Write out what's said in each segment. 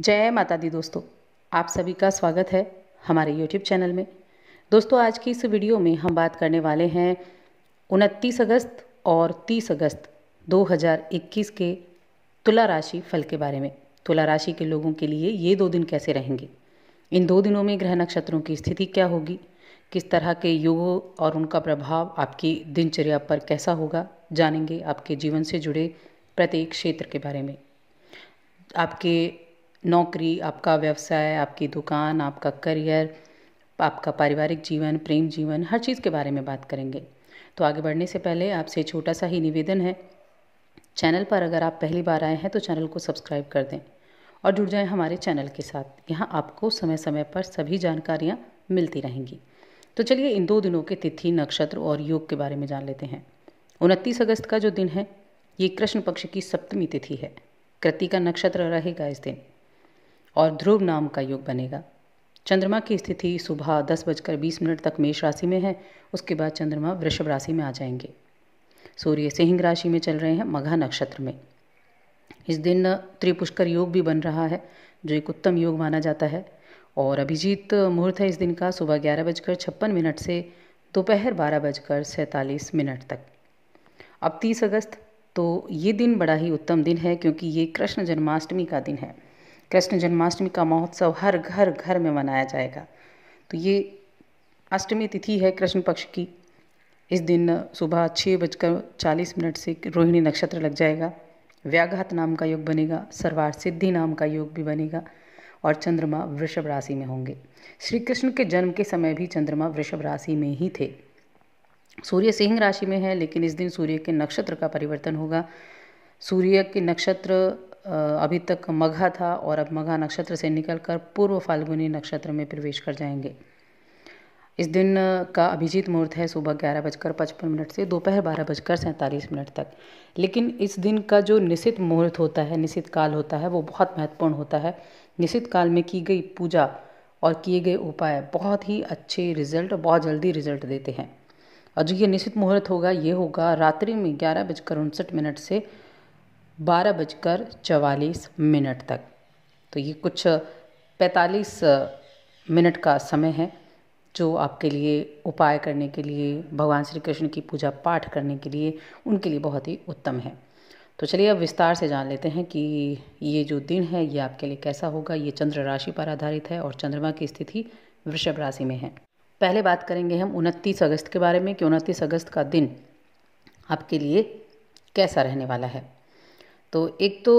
जय माता दी दोस्तों आप सभी का स्वागत है हमारे YouTube चैनल में दोस्तों आज की इस वीडियो में हम बात करने वाले हैं उनतीस अगस्त और 30 अगस्त 2021 के तुला राशि फल के बारे में तुला राशि के लोगों के लिए ये दो दिन कैसे रहेंगे इन दो दिनों में ग्रह नक्षत्रों की स्थिति क्या होगी किस तरह के योगों और उनका प्रभाव आपकी दिनचर्या पर कैसा होगा जानेंगे आपके जीवन से जुड़े प्रत्येक क्षेत्र के बारे में आपके नौकरी आपका व्यवसाय आपकी दुकान आपका करियर आपका पारिवारिक जीवन प्रेम जीवन हर चीज़ के बारे में बात करेंगे तो आगे बढ़ने से पहले आपसे छोटा सा ही निवेदन है चैनल पर अगर आप पहली बार आए हैं तो चैनल को सब्सक्राइब कर दें और जुड़ जाएं हमारे चैनल के साथ यहाँ आपको समय समय पर सभी जानकारियाँ मिलती रहेंगी तो चलिए इन दो दिनों के तिथि नक्षत्र और योग के बारे में जान लेते हैं उनतीस अगस्त का जो दिन है ये कृष्ण पक्ष की सप्तमी तिथि है कृति का नक्षत्र रहेगा इस दिन और ध्रुव नाम का योग बनेगा चंद्रमा की स्थिति सुबह दस बजकर बीस मिनट तक मेष राशि में है उसके बाद चंद्रमा वृषभ राशि में आ जाएंगे सूर्य सिंह राशि में चल रहे हैं मघा नक्षत्र में इस दिन त्रिपुष्कर योग भी बन रहा है जो एक उत्तम योग माना जाता है और अभिजीत मुहूर्त है इस दिन का सुबह ग्यारह बजकर छप्पन मिनट से दोपहर बारह बजकर सैंतालीस मिनट तक अब तीस अगस्त तो ये दिन बड़ा ही उत्तम दिन है क्योंकि ये कृष्ण जन्माष्टमी का दिन है कृष्ण जन्माष्टमी का महोत्सव हर घर घर में मनाया जाएगा तो ये अष्टमी तिथि है कृष्ण पक्ष की इस दिन सुबह छः बजकर चालीस मिनट से रोहिणी नक्षत्र लग जाएगा व्याघात नाम का योग बनेगा सर्वार सिद्धि नाम का योग भी बनेगा और चंद्रमा वृषभ राशि में होंगे श्री कृष्ण के जन्म के समय भी चंद्रमा वृषभ राशि में ही थे सूर्य सिंह राशि में है लेकिन इस दिन सूर्य के नक्षत्र का परिवर्तन होगा सूर्य के नक्षत्र अभी तक मघा था और अब मघा नक्षत्र से निकलकर पूर्व फाल्गुनी नक्षत्र में प्रवेश कर जाएंगे इस दिन का अभिजीत मुहूर्त है सुबह ग्यारह बजकर पचपन मिनट से दोपहर बारह बजकर सैंतालीस मिनट तक लेकिन इस दिन का जो निश्चित मुहूर्त होता है निश्चित काल होता है वो बहुत महत्वपूर्ण होता है निश्चित काल में की गई पूजा और किए गए उपाय बहुत ही अच्छे रिजल्ट बहुत जल्दी रिजल्ट देते हैं और जो ये निश्चित मुहूर्त होगा ये होगा रात्रि में ग्यारह बजकर उनसठ मिनट से बारह बजकर चवालीस मिनट तक तो ये कुछ पैंतालीस मिनट का समय है जो आपके लिए उपाय करने के लिए भगवान श्री कृष्ण की पूजा पाठ करने के लिए उनके लिए बहुत ही उत्तम है तो चलिए अब विस्तार से जान लेते हैं कि ये जो दिन है ये आपके लिए कैसा होगा ये चंद्र राशि पर आधारित है और चंद्रमा की स्थिति वृषभ राशि में है पहले बात करेंगे हम उनतीस अगस्त के बारे में कि उनतीस अगस्त का दिन आपके लिए कैसा रहने वाला है तो एक तो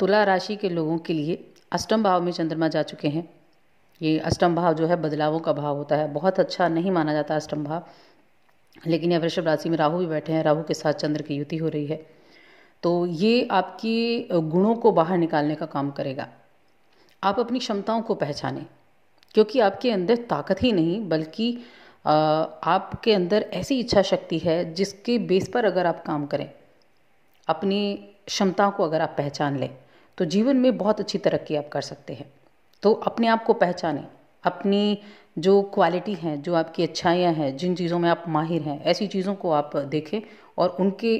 तुला राशि के लोगों के लिए अष्टम भाव में चंद्रमा जा चुके हैं ये अष्टम भाव जो है बदलावों का भाव होता है बहुत अच्छा नहीं माना जाता अष्टम भाव लेकिन यह वृषभ राशि में राहु भी बैठे हैं राहु के साथ चंद्र की युति हो रही है तो ये आपकी गुणों को बाहर निकालने का काम करेगा आप अपनी क्षमताओं को पहचानें क्योंकि आपके अंदर ताकत ही नहीं बल्कि आपके अंदर ऐसी इच्छा शक्ति है जिसके बेस पर अगर आप काम करें अपनी क्षमताओं को अगर आप पहचान लें तो जीवन में बहुत अच्छी तरक्की आप कर सकते हैं तो अपने आप को पहचानें अपनी जो क्वालिटी हैं जो आपकी अच्छाइयाँ हैं जिन चीज़ों में आप माहिर हैं ऐसी चीज़ों को आप देखें और उनके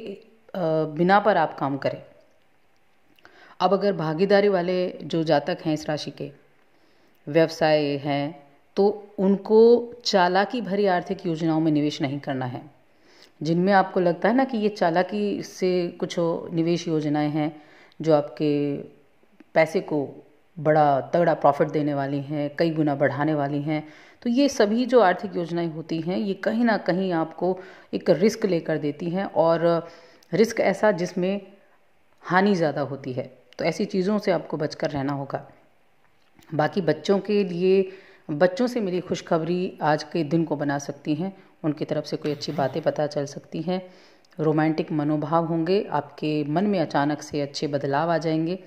बिना पर आप काम करें अब अगर भागीदारी वाले जो जातक हैं इस राशि के व्यवसाय हैं तो उनको चालाकी भरी आर्थिक योजनाओं में निवेश नहीं करना है जिनमें आपको लगता है ना कि ये चालाकी से कुछ निवेश योजनाएं हैं जो आपके पैसे को बड़ा तगड़ा प्रॉफिट देने वाली हैं कई गुना बढ़ाने वाली हैं तो ये सभी जो आर्थिक योजनाएं होती हैं ये कहीं ना कहीं आपको एक रिस्क लेकर देती हैं और रिस्क ऐसा जिसमें हानि ज़्यादा होती है तो ऐसी चीज़ों से आपको बचकर रहना होगा बाकी बच्चों के लिए बच्चों से मिली खुशखबरी आज के दिन को बना सकती हैं उनकी तरफ से कोई अच्छी बातें पता चल सकती हैं रोमांटिक मनोभाव होंगे आपके मन में अचानक से अच्छे बदलाव आ जाएंगे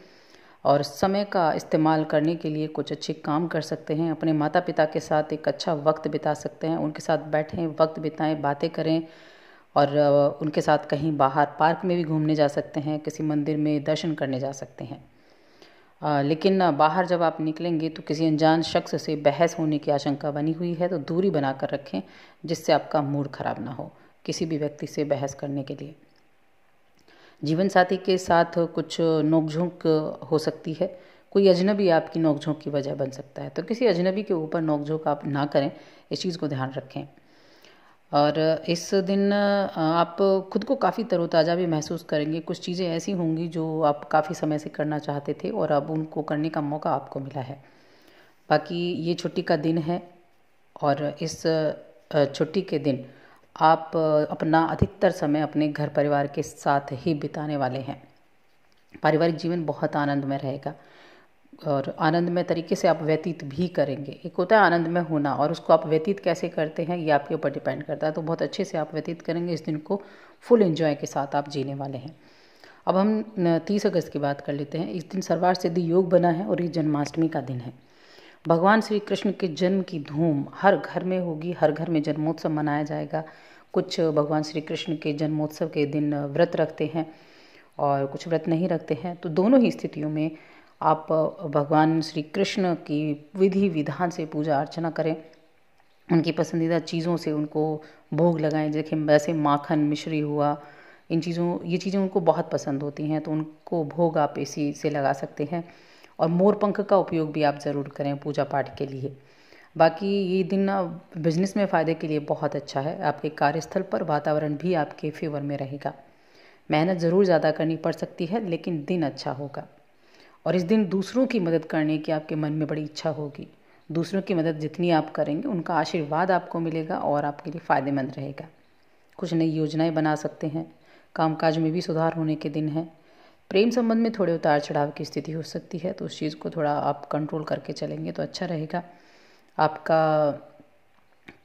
और समय का इस्तेमाल करने के लिए कुछ अच्छे काम कर सकते हैं अपने माता पिता के साथ एक अच्छा वक्त बिता सकते हैं उनके साथ बैठें वक्त बिताएं बातें करें और उनके साथ कहीं बाहर पार्क में भी घूमने जा सकते हैं किसी मंदिर में दर्शन करने जा सकते हैं लेकिन बाहर जब आप निकलेंगे तो किसी अनजान शख्स से बहस होने की आशंका बनी हुई है तो दूरी बनाकर रखें जिससे आपका मूड ख़राब ना हो किसी भी व्यक्ति से बहस करने के लिए जीवन साथी के साथ कुछ नोकझोंक हो सकती है कोई अजनबी आपकी नोकझोंक की वजह बन सकता है तो किसी अजनबी के ऊपर नोकझोंक आप ना करें इस चीज़ को ध्यान रखें और इस दिन आप खुद को काफ़ी तरोताज़ा भी महसूस करेंगे कुछ चीज़ें ऐसी होंगी जो आप काफ़ी समय से करना चाहते थे और अब उनको करने का मौका आपको मिला है बाकी ये छुट्टी का दिन है और इस छुट्टी के दिन आप अपना अधिकतर समय अपने घर परिवार के साथ ही बिताने वाले हैं पारिवारिक जीवन बहुत आनंदमय रहेगा और आनंदमय तरीके से आप व्यतीत भी करेंगे एक होता है आनंदमय होना और उसको आप व्यतीत कैसे करते हैं ये आपके ऊपर डिपेंड करता है तो बहुत अच्छे से आप व्यतीत करेंगे इस दिन को फुल इन्जॉय के साथ आप जीने वाले हैं अब हम तीस अगस्त की बात कर लेते हैं इस दिन सर्वार सिद्धि योग बना है और ये जन्माष्टमी का दिन है भगवान श्री कृष्ण के जन्म की धूम हर घर में होगी हर घर में जन्मोत्सव मनाया जाएगा कुछ भगवान श्री कृष्ण के जन्मोत्सव के दिन व्रत रखते हैं और कुछ व्रत नहीं रखते हैं तो दोनों ही स्थितियों में आप भगवान श्री कृष्ण की विधि विधान से पूजा अर्चना करें उनकी पसंदीदा चीज़ों से उनको भोग लगाएं जैसे वैसे माखन मिश्री हुआ इन चीज़ों ये चीज़ें उनको बहुत पसंद होती हैं तो उनको भोग आप इसी से लगा सकते हैं और मोर पंख का उपयोग भी आप ज़रूर करें पूजा पाठ के लिए बाकी ये दिन बिजनेस में फ़ायदे के लिए बहुत अच्छा है आपके कार्यस्थल पर वातावरण भी आपके फेवर में रहेगा मेहनत ज़रूर ज़्यादा करनी पड़ सकती है लेकिन दिन अच्छा होगा और इस दिन दूसरों की मदद करने की आपके मन में बड़ी इच्छा होगी दूसरों की मदद जितनी आप करेंगे उनका आशीर्वाद आपको मिलेगा और आपके लिए फ़ायदेमंद रहेगा कुछ नई योजनाएं बना सकते हैं कामकाज में भी सुधार होने के दिन हैं प्रेम संबंध में थोड़े उतार चढ़ाव की स्थिति हो सकती है तो उस चीज़ को थोड़ा आप कंट्रोल करके चलेंगे तो अच्छा रहेगा आपका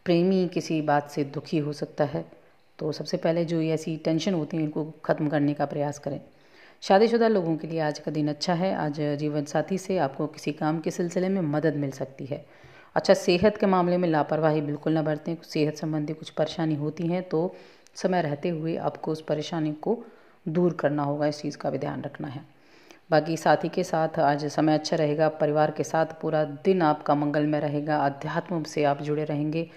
प्रेमी किसी बात से दुखी हो सकता है तो सबसे पहले जो ऐसी टेंशन होती है इनको ख़त्म करने का प्रयास करें शादीशुदा लोगों के लिए आज का दिन अच्छा है आज जीवन साथी से आपको किसी काम के सिलसिले में मदद मिल सकती है अच्छा सेहत के मामले में लापरवाही बिल्कुल ना बरतें सेहत संबंधी कुछ परेशानी होती हैं तो समय रहते हुए आपको उस परेशानी को दूर करना होगा इस चीज़ का भी ध्यान रखना है बाकी साथी के साथ आज समय अच्छा रहेगा परिवार के साथ पूरा दिन आपका मंगलमय रहेगा अध्यात्म से आप जुड़े रहेंगे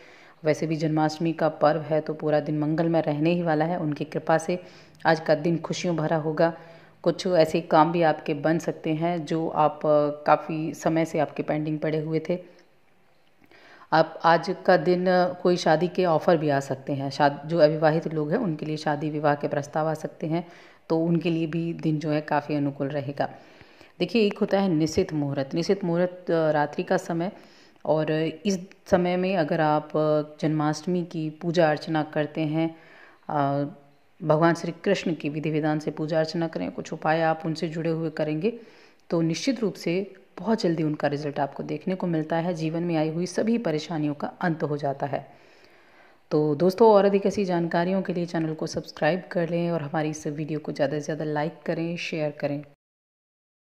वैसे भी जन्माष्टमी का पर्व है तो पूरा दिन मंगलमय रहने ही वाला है उनकी कृपा से आज का दिन खुशियों भरा होगा कुछ ऐसे काम भी आपके बन सकते हैं जो आप काफ़ी समय से आपके पेंडिंग पड़े हुए थे आप आज का दिन कोई शादी के ऑफ़र भी आ सकते हैं शाद जो अविवाहित लोग हैं उनके लिए शादी विवाह के प्रस्ताव आ सकते हैं तो उनके लिए भी दिन जो है काफ़ी अनुकूल रहेगा देखिए एक होता है निश्चित मुहूर्त निश्चित मुहूर्त रात्रि का समय और इस समय में अगर आप जन्माष्टमी की पूजा अर्चना करते हैं भगवान श्री कृष्ण की विधि विधान से पूजा अर्चना करें कुछ उपाय आप उनसे जुड़े हुए करेंगे तो निश्चित रूप से बहुत जल्दी उनका रिजल्ट आपको देखने को मिलता है जीवन में आई हुई सभी परेशानियों का अंत हो जाता है तो दोस्तों और अधिक ऐसी जानकारियों के लिए चैनल को सब्सक्राइब कर लें और हमारी इस वीडियो को ज़्यादा से ज़्यादा लाइक करें शेयर करें